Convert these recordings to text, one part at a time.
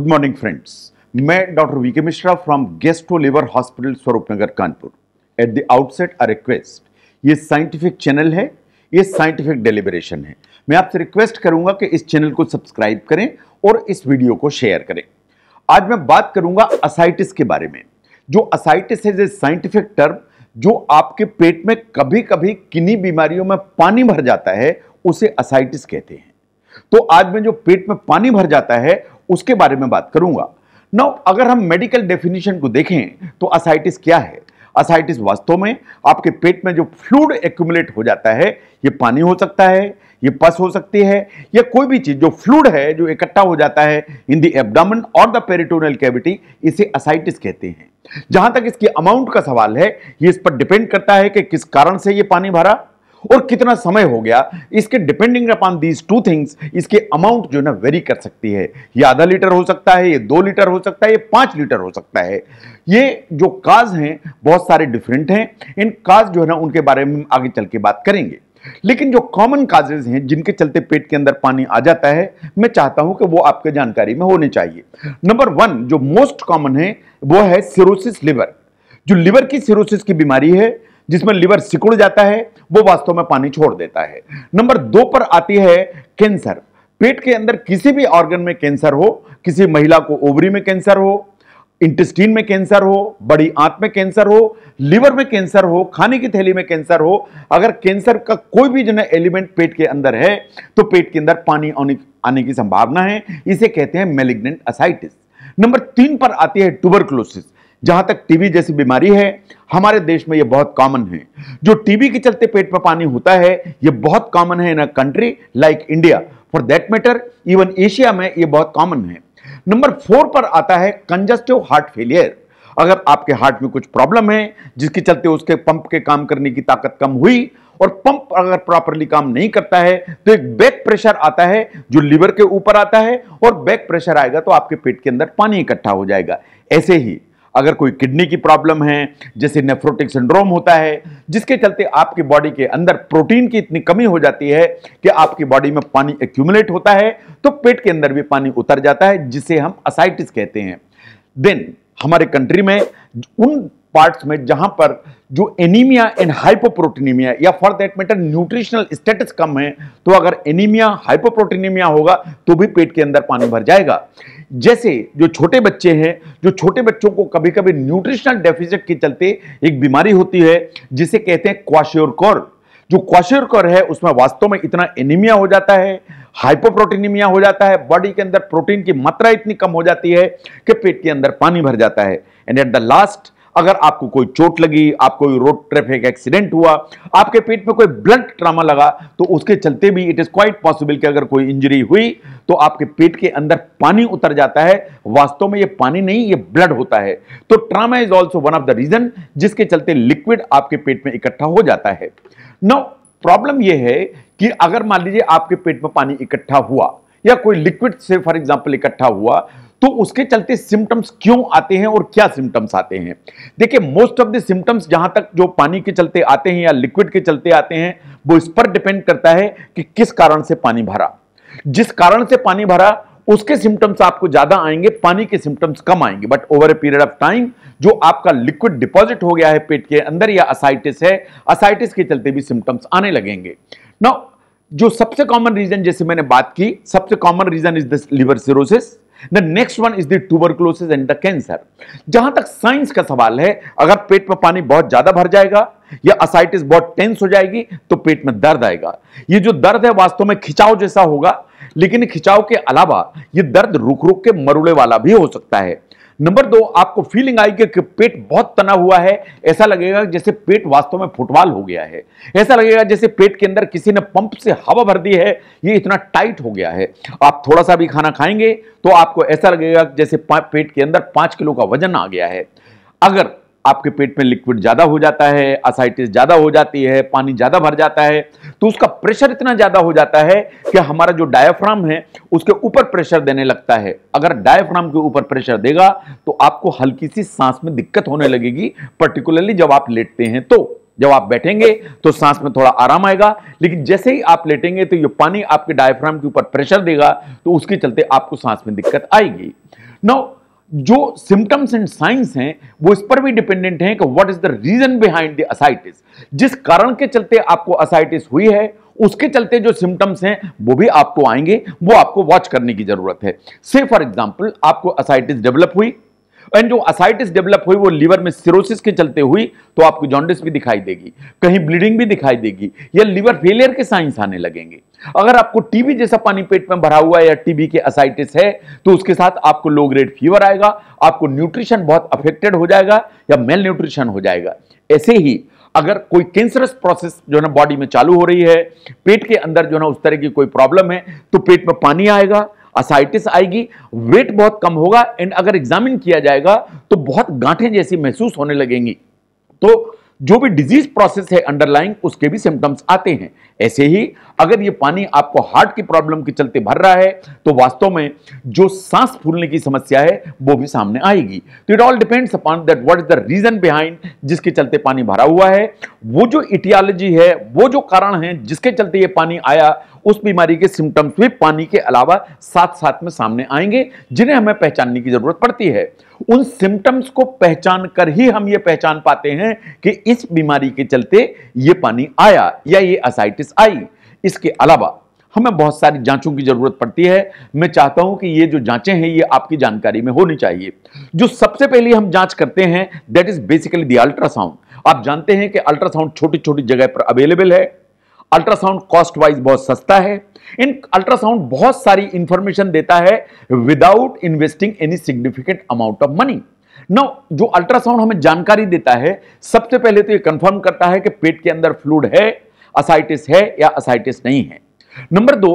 good morning friends मैं doctor V K Mishra from gastro liver hospital Swaroop Nagar Kanpur at the outset a request ये scientific channel है ये scientific deliberation है मैं आपसे रिक्वेस्ट करूंगा कि इस चैनल को सब्सक्राइब करें और इस वीडियो को शेयर करें आज मैं बात करूंगा असाइटिस के बारे में जो असाइटिस है साइंटिफिक टर्म जो आपके पेट में कभी कभी किन्नी बीमारियों में पानी भर जाता है उसे असाइटिस कहते हैं तो आज में जो पेट में पानी भर जाता है उसके बारे में बात करूंगा नौ अगर हम मेडिकल डेफिनेशन को देखें तो असाइटिस क्या है असाइटिस वास्तव में आपके पेट में जो फ्लूड एक्यूमुलेट हो जाता है ये पानी हो सकता है ये पस हो सकती है या कोई भी चीज़ जो फ्लूड है जो इकट्ठा हो जाता है इन दी एब्डामन और द पेरिटोनल कैविटी इसे असाइटिस कहते हैं जहां तक इसकी अमाउंट का सवाल है ये इस पर डिपेंड करता है कि किस कारण से ये पानी भरा और कितना समय हो गया इसके depending upon these two things इसके अमाउंट जो है ना वेरी कर सकती है ये आधा लीटर हो सकता है ये दो लीटर हो सकता है ये पांच लीटर हो सकता है ये जो काज हैं बहुत सारे डिफरेंट हैं इन काज जो है ना उनके बारे में आगे चल के बात करेंगे लेकिन जो कॉमन काजेज हैं जिनके चलते पेट के अंदर पानी आ जाता है मैं चाहता हूं कि वो आपके जानकारी में होने चाहिए नंबर वन जो मोस्ट कॉमन है वो है सिरोसिस लिवर जो लिवर की सिरोसिस की बीमारी है जिसमें लिवर सिकुड़ जाता है वो वास्तव में पानी छोड़ देता है नंबर दो पर आती है कैंसर पेट के अंदर किसी भी ऑर्गन में कैंसर हो किसी महिला को ओवरी में कैंसर हो इंटेस्टीन में कैंसर हो बड़ी आंत में कैंसर हो लिवर में कैंसर हो खाने की थैली में कैंसर हो अगर कैंसर का कोई भी जो एलिमेंट पेट के अंदर है तो पेट के अंदर पानी आने की संभावना है इसे कहते हैं मेलिग्नेंट असाइटिस नंबर तीन पर आती है ट्यूबरक्लोसिस जहां तक टीबी जैसी बीमारी है हमारे देश में यह बहुत कॉमन है जो टीबी के चलते पेट में पानी होता है यह बहुत कॉमन है in a country like India for that matter even Asia में यह बहुत कॉमन है नंबर फोर पर आता है कंजस्टिव हार्ट फेलियर अगर आपके हार्ट में कुछ प्रॉब्लम है जिसके चलते उसके पंप के काम करने की ताकत कम हुई और पंप अगर प्रॉपरली काम नहीं करता है तो एक बैक प्रेशर आता है जो लीवर के ऊपर आता है और बैक प्रेशर आएगा तो आपके पेट के अंदर पानी इकट्ठा हो जाएगा ऐसे ही अगर कोई किडनी की प्रॉब्लम है जैसे नेफ्रोटिक सिंड्रोम होता है जिसके चलते आपकी बॉडी के अंदर प्रोटीन की इतनी कमी हो जाती है कि आपकी बॉडी में पानी एक्यूमुलेट होता है तो पेट के अंदर भी पानी उतर जाता है जिसे हम असाइटिस कहते हैं देन हमारे कंट्री में उन पार्ट्स में जहां पर जो एनीमिया एंड हाइपोप्रोटीनीमिया या for that matter nutritional status कम है तो अगर एनीमिया हाइपोप्रोटीनीमिया होगा तो भी पेट के अंदर पानी भर जाएगा जैसे जो छोटे बच्चे हैं जो छोटे बच्चों को कभी कभी न्यूट्रिशनल डेफिजिट के चलते एक बीमारी होती है जिसे कहते हैं क्वाश्योरकोर जो क्वाश्योरकोर है उसमें वास्तव में इतना एनीमिया हो जाता है हाइपोप्रोटीनिमिया हो जाता है बॉडी के अंदर प्रोटीन की मात्रा इतनी कम हो जाती है कि पेट के अंदर पानी भर जाता है एंड एट द लास्ट अगर आपको कोई चोट लगी आपको रोड ट्रैफिक एक्सीडेंट हुआ आपके पेट में कोई ब्लड ट्रामा लगा तो उसके चलते भी इट इज़ क्वाइट पॉसिबल कि अगर कोई इंजरी हुई तो आपके पेट के अंदर पानी उतर जाता है वास्तव में ये पानी नहीं ये ब्लड होता है तो trauma is also one of the reason जिसके चलते लिक्विड आपके पेट में इकट्ठा हो जाता है नौ प्रॉब्लम यह है कि अगर मान लीजिए आपके पेट में पानी इकट्ठा हुआ या कोई लिक्विड से फॉर एग्जाम्पल इकट्ठा हुआ तो उसके चलते सिम्टम्स क्यों आते हैं और क्या सिम्टम्स आते हैं देखिए मोस्ट ऑफ द सिम्टम्स जहां तक जो पानी के चलते आते हैं या लिक्विड के चलते आते हैं वो इस पर डिपेंड करता है कि किस कारण से पानी भरा जिस कारण से पानी भरा उसके सिम्टम्स आपको ज्यादा आएंगे पानी के सिम्टम्स कम आएंगे but over a period of time जो आपका लिक्विड डिपॉजिट हो गया है पेट के अंदर या असाइटिस है असाइटिस के चलते भी सिम्टम्स आने लगेंगे ना जो सबसे कॉमन रीजन जैसे मैंने बात की सबसे common reason is this liver cirrhosis next one is the tuberculosis and the cancer जहां तक साइंस का सवाल है अगर पेट में पानी बहुत ज्यादा भर जाएगा या असाइटिस बहुत टेंस हो जाएगी तो पेट में दर्द आएगा ये जो दर्द है वास्तव में खिंचाव जैसा होगा लेकिन खिंचाव के अलावा ये दर्द रुक रुक के मरुड़े वाला भी हो सकता है नंबर दो आपको फीलिंग आएगी कि पेट बहुत तना हुआ है ऐसा लगेगा जैसे पेट वास्तव में फुटबॉल हो गया है ऐसा लगेगा जैसे पेट के अंदर किसी ने पंप से हवा भर दी है ये इतना टाइट हो गया है आप थोड़ा सा भी खाना खाएंगे तो आपको ऐसा लगेगा जैसे पेट के अंदर पांच किलो का वजन आ गया है अगर आपके पेट में लिक्विड ज़्यादा हो जाता है असाइटिस ज़्यादा हो जाती है पानी ज़्यादा भर जाता है तो उसका प्रेशर इतना ज़्यादा हो जाता है कि हमारा जो डायफ्राम है उसके ऊपर प्रेशर देने लगता है अगर डायफ्राम के ऊपर प्रेशर देगा तो आपको हल्की सी सांस में दिक्कत होने लगेगी पर्टिकुलरली जब आप लेटते हैं तो जब आप बैठेंगे तो सांस में थोड़ा आराम आएगा लेकिन जैसे ही आप लेटेंगे तो ये पानी आपके डायफ्राम के ऊपर प्रेशर देगा तो उसके चलते आपको सांस में दिक्कत आएगी नौ जो सिम्टम्स एंड साइंस हैं वो इस पर भी डिपेंडेंट हैं कि what is the reason behind the ascites जिस कारण के चलते आपको असाइटिस हुई है उसके चलते जो सिम्टम्स हैं वो भी आपको आएंगे वो आपको वॉच करने की जरूरत है से फॉर एग्जाम्पल आपको असाइटिस डेवलप हुई एंड जो असाइटिस डेवलप हुई वो लीवर में सिरोसिस के चलते हुई तो आपको जॉन्डिस भी दिखाई देगी कहीं ब्लीडिंग भी दिखाई देगी या लीवर फेलियर के साइंस आने लगेंगे अगर आपको टीबी जैसा पानी पेट में भरा हुआ है या टीबी के असाइटिस है तो उसके साथ आपको लो ग्रेड फीवर आएगा आपको न्यूट्रिशन बहुत अफेक्टेड हो जाएगा या मेल न्यूट्रिशन हो जाएगा ऐसे ही अगर कोई कैंसरस प्रोसेस जो है ना बॉडी में चालू हो रही है पेट के अंदर जो है ना उस तरह की कोई प्रॉब्लम है तो पेट में पानी आएगा असाइटिस आएगी वेट बहुत कम होगा एंड अगर एग्जामिन किया जाएगा तो बहुत गांठें जैसी महसूस होने लगेंगी तो जो भी डिजीज प्रोसेस है अंडरलाइंग उसके भी सिम्टम्स आते हैं ऐसे ही अगर ये पानी आपको हार्ट की प्रॉब्लम के चलते भर रहा है तो वास्तव में जो सांस फूलने की समस्या है वो भी सामने आएगी तो it all depends upon that what is the reason behind जिसके चलते पानी भरा हुआ है वो जो इटियालॉजी है वो जो कारण है जिसके चलते ये पानी आया उस बीमारी के सिम्टम्स भी पानी के अलावा साथ साथ में सामने आएंगे जिन्हें हमें पहचानने की जरूरत पड़ती है उन सिम्टम्स को पहचान कर ही हम ये पहचान पाते हैं कि इस बीमारी के चलते ये पानी आया या ये असाइटिस आई इसके अलावा हमें बहुत सारी जांचों की जरूरत पड़ती है मैं चाहता हूं कि ये जो जांचें हैं ये आपकी जानकारी में होनी चाहिए जो सबसे पहले हम जांच करते हैं that is basically the ultrasound आप जानते हैं कि अल्ट्रासाउंड छोटी छोटी जगह पर अवेलेबल है अल्ट्रासाउंड कॉस्ट वाइज बहुत सस्ता है इन अल्ट्रासाउंड बहुत सारी इंफॉर्मेशन देता है without investing any significant amount of money now जो अल्ट्रासाउंड हमें जानकारी देता है सबसे पहले तो ये कंफर्म करता है कि पेट के अंदर फ्लूड है असाइटिस है या असाइटिस नहीं है नंबर दो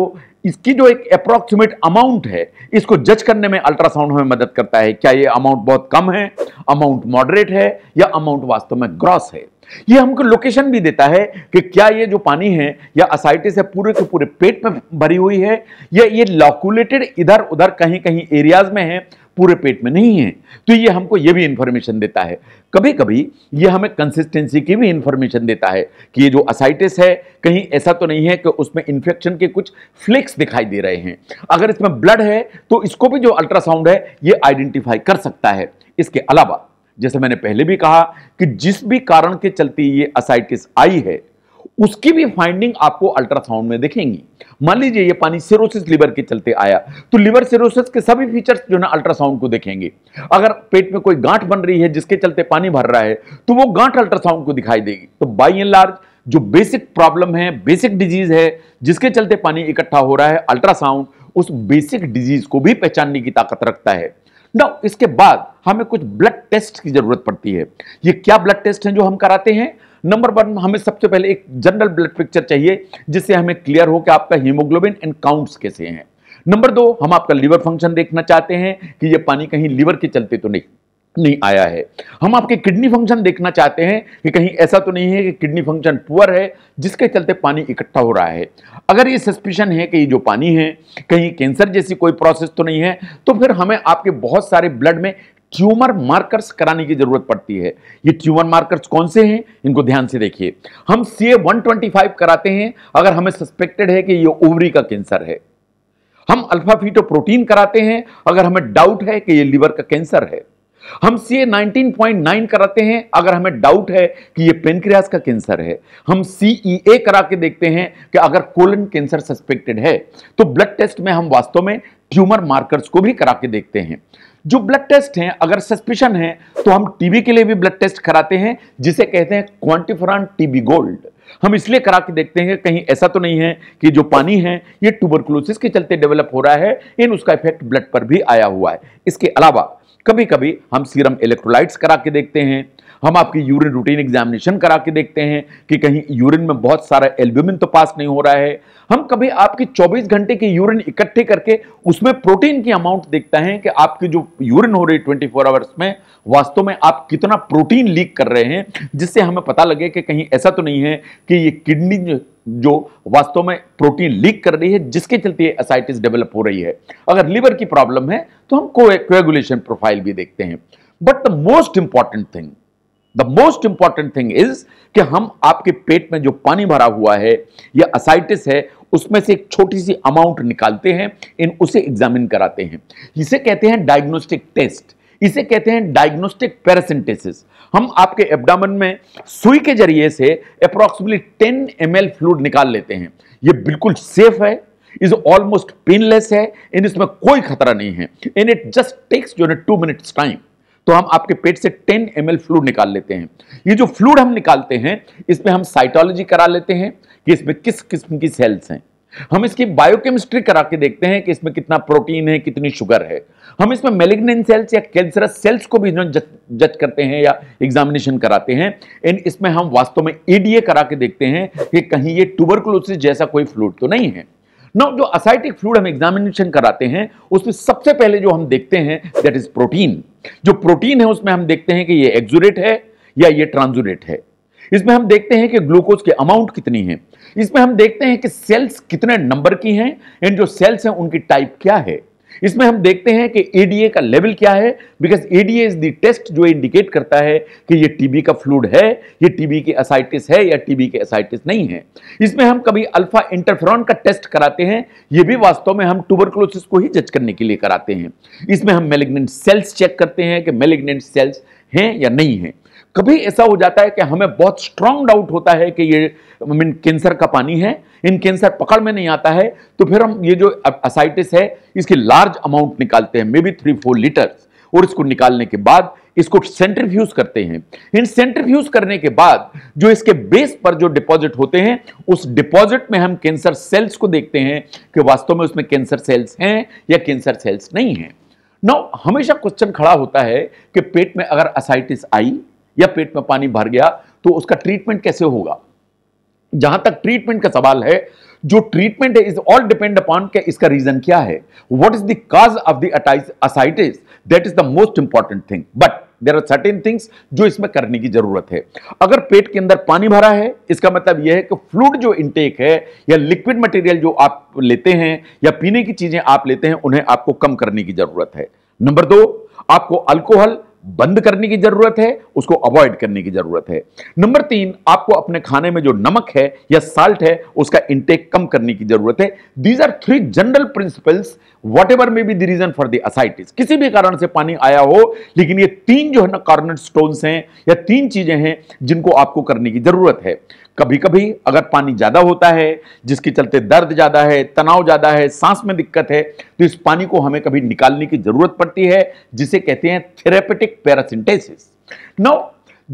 इसकी जो एक अप्रोक्सीमेट अमाउंट है इसको जज करने में अल्ट्रासाउंड हमें मदद करता है क्या ये अमाउंट बहुत कम है अमाउंट मॉडरेट है या अमाउंट वास्तव में ग्रॉस है ये हमको लोकेशन भी देता है कि क्या ये जो पानी है या असाइटिस है पूरे के पूरे पेट में भरी हुई है या ये लॉकुलेटेड इधर उधर कहीं कहीं एरियाज में है पूरे पेट में नहीं है तो ये हमको ये भी इंफॉर्मेशन देता है कभी कभी ये हमें कंसिस्टेंसी की भी इंफॉर्मेशन देता है कि ये जो असाइटिस है कहीं ऐसा तो नहीं है कि उसमें इंफेक्शन के कुछ फ्लेक्स दिखाई दे रहे हैं अगर इसमें ब्लड है तो इसको भी जो अल्ट्रासाउंड है ये आइडेंटिफाई कर सकता है इसके अलावा जैसे मैंने पहले भी कहा कि जिस भी कारण के चलते ये असाइटिस आई है उसकी भी फाइंडिंग आपको अल्ट्रासाउंड में दिखेंगी मान लीजिए ये पानी सिरोसिस लिवर के चलते आया तो लिवर सिरोसिस के सभी फीचर्स जो ना अल्ट्रासाउंड को देखेंगे अगर पेट में कोई गांठ बन रही है जिसके चलते पानी भर रहा है तो वो गांठ अल्ट्रासाउंड को दिखाई देगी तो बाई एंड लार्ज जो बेसिक प्रॉब्लम है बेसिक डिजीज है जिसके चलते पानी इकट्ठा हो रहा है अल्ट्रासाउंड उस बेसिक डिजीज को भी पहचानने की ताकत रखता है नौ इसके बाद हमें कुछ ब्लड टेस्ट की जरूरत पड़ती है ये क्या ब्लड टेस्ट हैं जो हम कराते हैं नंबर वन हमें सबसे पहले एक जनरल ब्लड पिक्चर चाहिए जिससे हमें क्लियर हो कि आपका हीमोग्लोबिन एंड काउंट्स कैसे हैं नंबर दो हम आपका लीवर फंक्शन देखना चाहते हैं कि ये पानी कहीं लीवर के चलते तो नहीं नहीं आया है हम आपके किडनी फंक्शन देखना चाहते हैं कि कहीं ऐसा तो नहीं है कि किडनी फंक्शन पुअर है जिसके चलते पानी इकट्ठा हो रहा है अगर ये सस्पिशन है कि ये जो पानी है कहीं कैंसर जैसी कोई प्रोसेस तो नहीं है तो फिर हमें आपके बहुत सारे ब्लड में ट्यूमर मार्कर्स कराने की जरूरत पड़ती है ये ट्यूमर मार्कर्स कौन से हैं इनको ध्यान से देखिए हम सी ए कराते हैं अगर हमें सस्पेक्टेड है कि ये ओवरी का कैंसर है हम अल्फा फीटो प्रोटीन कराते हैं अगर हमें डाउट है कि ये लीवर का कैंसर है हम C A nineteen point nine कराते हैं अगर हमें डाउट है कि ये पेनक्रियास का कैंसर है हम ए e करा के देखते हैं कि अगर कोलन कैंसर सस्पेक्टेड है तो ब्लड टेस्ट में हम वास्तव में ट्यूमर मार्कर्स को भी करा के देखते हैं जो ब्लड टेस्ट हैं अगर सस्पेशन है तो हम टीबी के लिए भी ब्लड टेस्ट कराते हैं जिसे कहते हैं क्वांटिफरान टीबी गोल्ड हम इसलिए करा के देखते हैं कहीं ऐसा तो नहीं है कि जो पानी है ये ट्यूबरकुलोसिस के चलते डेवलप हो रहा है इन उसका इफेक्ट ब्लड पर भी आया हुआ है इसके अलावा कभी कभी हम सीरम इलेक्ट्रोलाइट्स करा के देखते हैं हम आपकी यूरिन रूटीन एग्जामिनेशन करा के देखते हैं कि कहीं यूरिन में बहुत सारा एल्ब्यूमिन तो पास नहीं हो रहा है हम कभी आपकी 24 घंटे की यूरिन इकट्ठे करके उसमें प्रोटीन की अमाउंट देखते हैं कि आपकी जो यूरिन हो रही है आवर्स में वास्तव में आप कितना प्रोटीन लीक कर रहे हैं जिससे हमें पता लगे कि कहीं ऐसा तो नहीं है कि ये किडनी जो वास्तव में प्रोटीन लीक कर रही है जिसके चलते एसाइटिस डेवलप हो रही है अगर लीवर की प्रॉब्लम है तो हम कोएगुलेशन प्रोफाइल भी देखते हैं but the most important thing the most important thing is कि हम आपके पेट में जो पानी भरा हुआ है या असाइटिस है उसमें से एक छोटी सी अमाउंट निकालते हैं इन उसे एग्जामिन कराते हैं इसे कहते हैं डायग्नोस्टिक टेस्ट इसे कहते हैं डायग्नोस्टिक पैरासिंटेसिस हम आपके एब्डामन में सुई के जरिए से अप्रॉक्सिमली 10 एम एल फ्लूड निकाल लेते हैं ये बिल्कुल सेफ है इज ऑलमोस्ट पेनलेस है इन इसमें कोई खतरा नहीं है इन इट जस्ट टेक्स जो टू मिनट्स टाइम तो हम आपके पेट से 10 एम फ्लूड निकाल लेते हैं ये जो फ्लूड हम निकालते हैं इसमें हम साइटोलॉजी करा लेते हैं कि इसमें किस किस्म की सेल्स हैं हम इसकी बायोकेमिस्ट्री करा के देखते हैं कि इसमें कितना प्रोटीन है कितनी शुगर है हम इसमें मेलिग्नेंट सेल्स या कैंसरस सेल्स को भी जज करते हैं या एग्जामिनेशन कराते हैं एंड इसमें हम वास्तव में ईडीए e करा के देखते हैं कि कहीं ये ट्यूबरकुलोसिस जैसा कोई फ्लूड तो नहीं है नाउ जो असाइटिक फ्लूड हम एग्जामिनेशन कराते हैं उसमें सबसे पहले जो हम देखते हैं दैट इज प्रोटीन जो प्रोटीन है उसमें हम देखते हैं कि ये एक्जुरेट है या ये ट्रांजुरेट है इसमें हम देखते हैं कि ग्लूकोज के अमाउंट कितनी है इसमें हम देखते हैं कि सेल्स कितने नंबर की हैं एंड जो सेल्स हैं उनकी टाइप क्या है इसमें हम देखते हैं कि एडीए e का लेवल क्या है because ADA is the test जो इंडिकेट करता है कि ये टीबी का फ्लूड है ये टीबी की असाइटिस है या टीबी के असाइटिस नहीं है इसमें हम कभी अल्फा इंटरफ्रॉन का टेस्ट कराते हैं ये भी वास्तव में हम ट्यूबरक्लोसिस को ही जज करने के लिए कराते हैं इसमें हम मेलेग्नेंट सेल्स चेक करते हैं कि मेलेग्नेंट सेल्स हैं या नहीं है कभी ऐसा हो जाता है कि हमें बहुत स्ट्रांग डाउट होता है कि ये मीन कैंसर का पानी है इन कैंसर पकड़ में नहीं आता है तो फिर हम ये जो असाइटिस है इसकी लार्ज अमाउंट निकालते हैं maybe three four litre और इसको निकालने के बाद इसको सेंट्रीफ्यूज करते हैं इन सेंट्रीफ्यूज करने के बाद जो इसके बेस पर जो डिपॉजिट होते हैं उस डिपॉजिट में हम कैंसर सेल्स को देखते हैं कि वास्तव में उसमें कैंसर सेल्स हैं या कैंसर सेल्स नहीं हैं नौ हमेशा क्वेश्चन खड़ा होता है कि पेट में अगर असाइटिस आई या पेट में पानी भर गया तो उसका ट्रीटमेंट कैसे होगा जहां तक ट्रीटमेंट का सवाल है जो ट्रीटमेंट है इज ऑल डिपेंड अपॉन के इसका रीजन क्या है what is the cause of the ascites that is the most important thing but there are certain things जो इसमें करने की जरूरत है अगर पेट के अंदर पानी भरा है इसका मतलब यह है कि फ्लूड जो इंटेक है या लिक्विड मटेरियल जो आप लेते हैं या पीने की चीजें आप लेते हैं उन्हें आपको कम करने की जरूरत है नंबर दो आपको अल्कोहल बंद करने की जरूरत है उसको अवॉइड करने की जरूरत है नंबर तीन आपको अपने खाने में जो नमक है या साल्ट है उसका इंटेक कम करने की जरूरत है these are three general principles whatever may be the reason for the ascites किसी भी कारण से पानी आया हो लेकिन ये तीन जो है ना कार्नर स्टोन्स हैं या तीन चीजें हैं जिनको आपको करने की जरूरत है कभी कभी अगर पानी ज़्यादा होता है जिसके चलते दर्द ज़्यादा है तनाव ज़्यादा है सांस में दिक्कत है तो इस पानी को हमें कभी निकालने की ज़रूरत पड़ती है जिसे कहते हैं थेरेपेटिक पैरासिंटेसिस नौ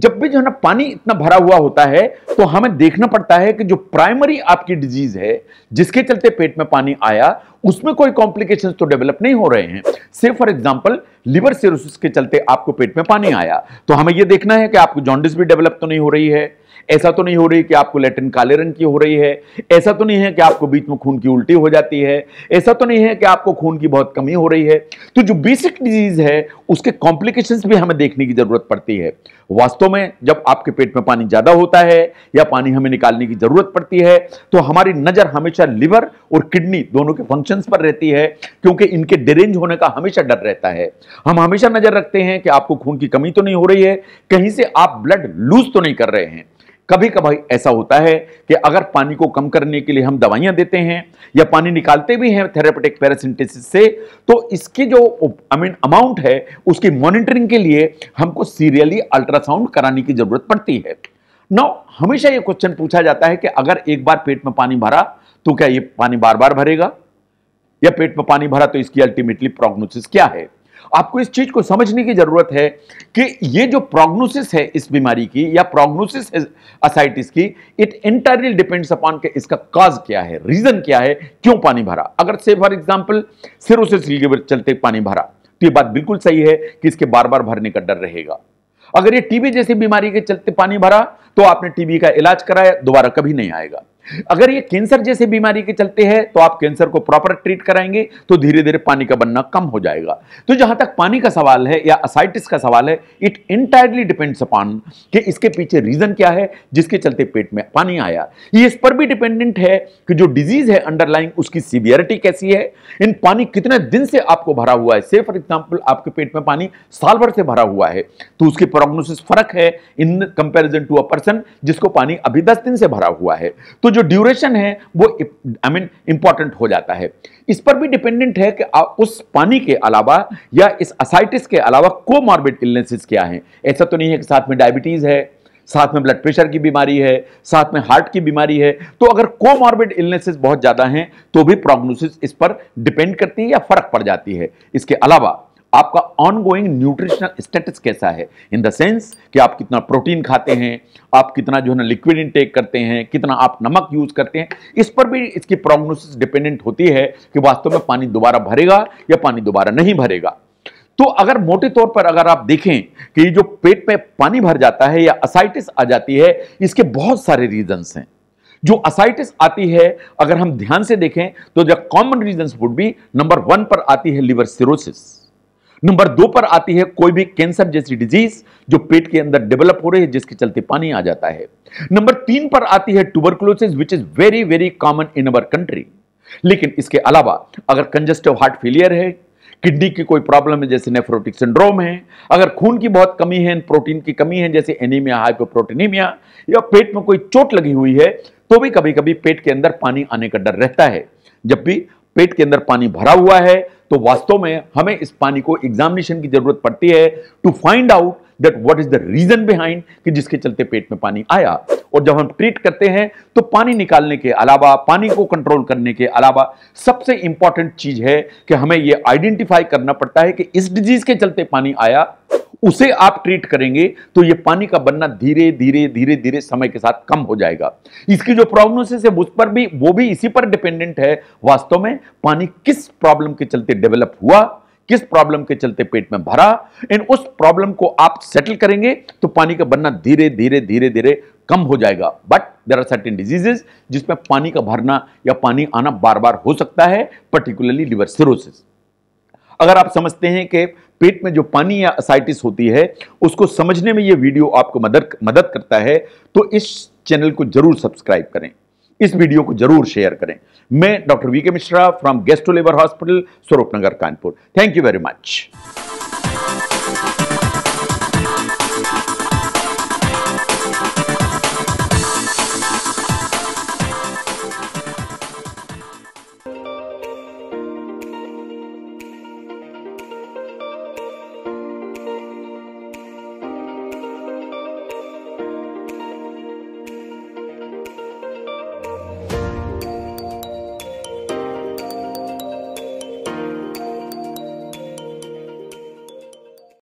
जब भी जो है ना पानी इतना भरा हुआ होता है तो हमें देखना पड़ता है कि जो प्राइमरी आपकी डिजीज है जिसके चलते पेट में पानी आया उसमें कोई कॉम्प्लिकेशंस तो डेवलप नहीं हो रहे हैं से फॉर एग्जांपल लिवर सिरोसिस के चलते आपको पेट में पानी आया तो हमें यह देखना है कि आपको जॉन्डिस भी डेवलप तो नहीं हो रही है ऐसा तो नहीं हो रही कि आपको लेटिन काले रंग की हो रही है ऐसा तो नहीं है कि आपको बीच में खून की उल्टी हो जाती है ऐसा तो नहीं है कि आपको खून की बहुत कमी हो रही है तो जो बेसिक डिजीज है उसके कॉम्प्लिकेशन भी हमें देखने की जरूरत पड़ती है वास्तव में जब आपके पेट में पानी ज्यादा होता है या पानी हमें निकालने की जरूरत पड़ती है तो हमारी नजर हमेशा लिवर और किडनी दोनों के फंक्शंस पर रहती है क्योंकि इनके डेरेंज होने का हमेशा डर रहता है हम हमेशा नजर रखते हैं कि आपको खून की कमी तो नहीं हो रही है कहीं से आप ब्लड लूज तो नहीं कर रहे हैं कभी कभी ऐसा होता है कि अगर पानी को कम करने के लिए हम दवाइयां देते हैं या पानी निकालते भी हैं थेरेपेटिक पैरासिंटेसिस से तो इसकी जो आई मीन अमाउंट है उसकी मॉनिटरिंग के लिए हमको सीरियली अल्ट्रासाउंड कराने की जरूरत पड़ती है नौ हमेशा ये क्वेश्चन पूछा जाता है कि अगर एक बार पेट में पानी भरा तो क्या ये पानी बार बार भरेगा या पेट में पानी भरा तो इसकी अल्टीमेटली प्रोग्नोसिस क्या है आपको इस चीज को समझने की जरूरत है कि ये जो प्रोग्नोसिस है इस बीमारी की या प्रोग्नोसिस है असाइटिस की इट इंटरली डिपेंड्स अपॉन के इसका काज क्या है रीजन क्या है क्यों पानी भरा अगर से फॉर एग्जाम्पल सिरों से चलते पानी भरा तो ये बात बिल्कुल सही है कि इसके बार बार भरने का डर रहेगा अगर ये टीबी जैसी बीमारी के चलते पानी भरा तो आपने टीबी का इलाज कराया दोबारा कभी नहीं आएगा अगर ये कैंसर जैसे बीमारी के चलते हैं तो आप कैंसर को प्रॉपर ट्रीट कराएंगे तो धीरे धीरे पानी का बनना कम हो जाएगा तो जहां तक पानी का सवाल है या असाइटिस का सवाल है इट इंटायरली डिपेंड्स अपॉन कि इसके पीछे रीजन क्या है जिसके चलते पेट में पानी आया ये इस पर भी डिपेंडेंट है कि जो डिजीज है अंडरलाइंग उसकी सीवियरिटी कैसी है इन पानी कितने दिन से आपको भरा हुआ है से फॉर एग्जाम्पल आपके पेट में पानी साल भर से भरा हुआ है तो उसकी प्रोग्नोसिस फर्क है in comparison to a person जिसको पानी अभी दस दिन से भरा हुआ है तो जो ड्यूरेशन है वो आई मीन इंपॉर्टेंट हो जाता है इस पर भी डिपेंडेंट है कि उस पानी के अलावा या इस असाइटिस के अलावा को मॉर्बिड इलनेसेस क्या हैं ऐसा तो नहीं है कि साथ में डायबिटीज़ है साथ में ब्लड प्रेशर की बीमारी है साथ में हार्ट की बीमारी है तो अगर को मॉर्बिड इलनेसेस बहुत ज़्यादा हैं तो भी प्रोग्नोसिस इस पर डिपेंड करती है या फर्क पड़ जाती है इसके अलावा आपका ऑनगोइंग न्यूट्रिशनल स्टेटस कैसा है इन द सेंस कि आप कितना प्रोटीन खाते हैं आप कितना जो है ना लिक्विड इनटेक करते हैं कितना आप नमक यूज करते हैं इस पर भी इसकी प्रोग्नोसिस डिपेंडेंट होती है कि वास्तव में पानी दोबारा भरेगा या पानी दोबारा नहीं भरेगा तो अगर मोटे तौर पर अगर आप देखें कि जो पेट में पानी भर जाता है या असाइटिस आ जाती है इसके बहुत सारे रीजंस हैं जो असाइटिस आती है अगर हम ध्यान से देखें तो the common reasons would be number one पर आती है लिवर सिरोसिस नंबर दो पर आती है कोई भी कैंसर जैसी डिजीज जो पेट के अंदर डेवलप हो रही है जिसके चलते पानी आ जाता है नंबर तीन पर आती है tuberculosis which is very very common in our country लेकिन इसके अलावा अगर कंजेस्टिव हार्ट फेलियर है किडनी की कोई प्रॉब्लम है जैसे नेफ्रोटिक सिंड्रोम है अगर खून की बहुत कमी है प्रोटीन की कमी है जैसे एनीमिया हाइपोप्रोटीनिमिया या पेट में कोई चोट लगी हुई है तो भी कभी कभी पेट के अंदर पानी आने का डर रहता है जब भी पेट के अंदर पानी भरा हुआ है तो वास्तव में हमें इस पानी को एग्जामिनेशन की जरूरत पड़ती है to find out that what is the reason behind कि जिसके चलते पेट में पानी आया और जब हम ट्रीट करते हैं तो पानी निकालने के अलावा पानी को कंट्रोल करने के अलावा सबसे इंपॉर्टेंट चीज है कि हमें यह आइडेंटिफाई करना पड़ता है कि इस डिजीज के चलते पानी आया उसे आप ट्रीट करेंगे तो ये पानी का बनना धीरे धीरे धीरे धीरे समय के साथ कम हो जाएगा इसकी जो प्रोग्नोसिस है उस पर भी वो भी इसी पर डिपेंडेंट है वास्तव में पानी किस प्रॉब्लम के चलते डेवलप हुआ किस प्रॉब्लम के चलते पेट में भरा इन उस प्रॉब्लम को आप सेटल करेंगे तो पानी का बनना धीरे धीरे धीरे धीरे कम हो जाएगा but there are certain diseases जिसमें पानी का भरना या पानी आना बार बार हो सकता है पर्टिकुलरली लिवर सिरोसिस अगर आप समझते हैं कि पेट में जो पानी या असाइटिस होती है उसको समझने में ये वीडियो आपको मदद मदद करता है तो इस चैनल को जरूर सब्सक्राइब करें इस वीडियो को जरूर शेयर करें मैं doctor V K Mishra from gastro लेबर hospital Swaroop Nagar Kanpur thank you very much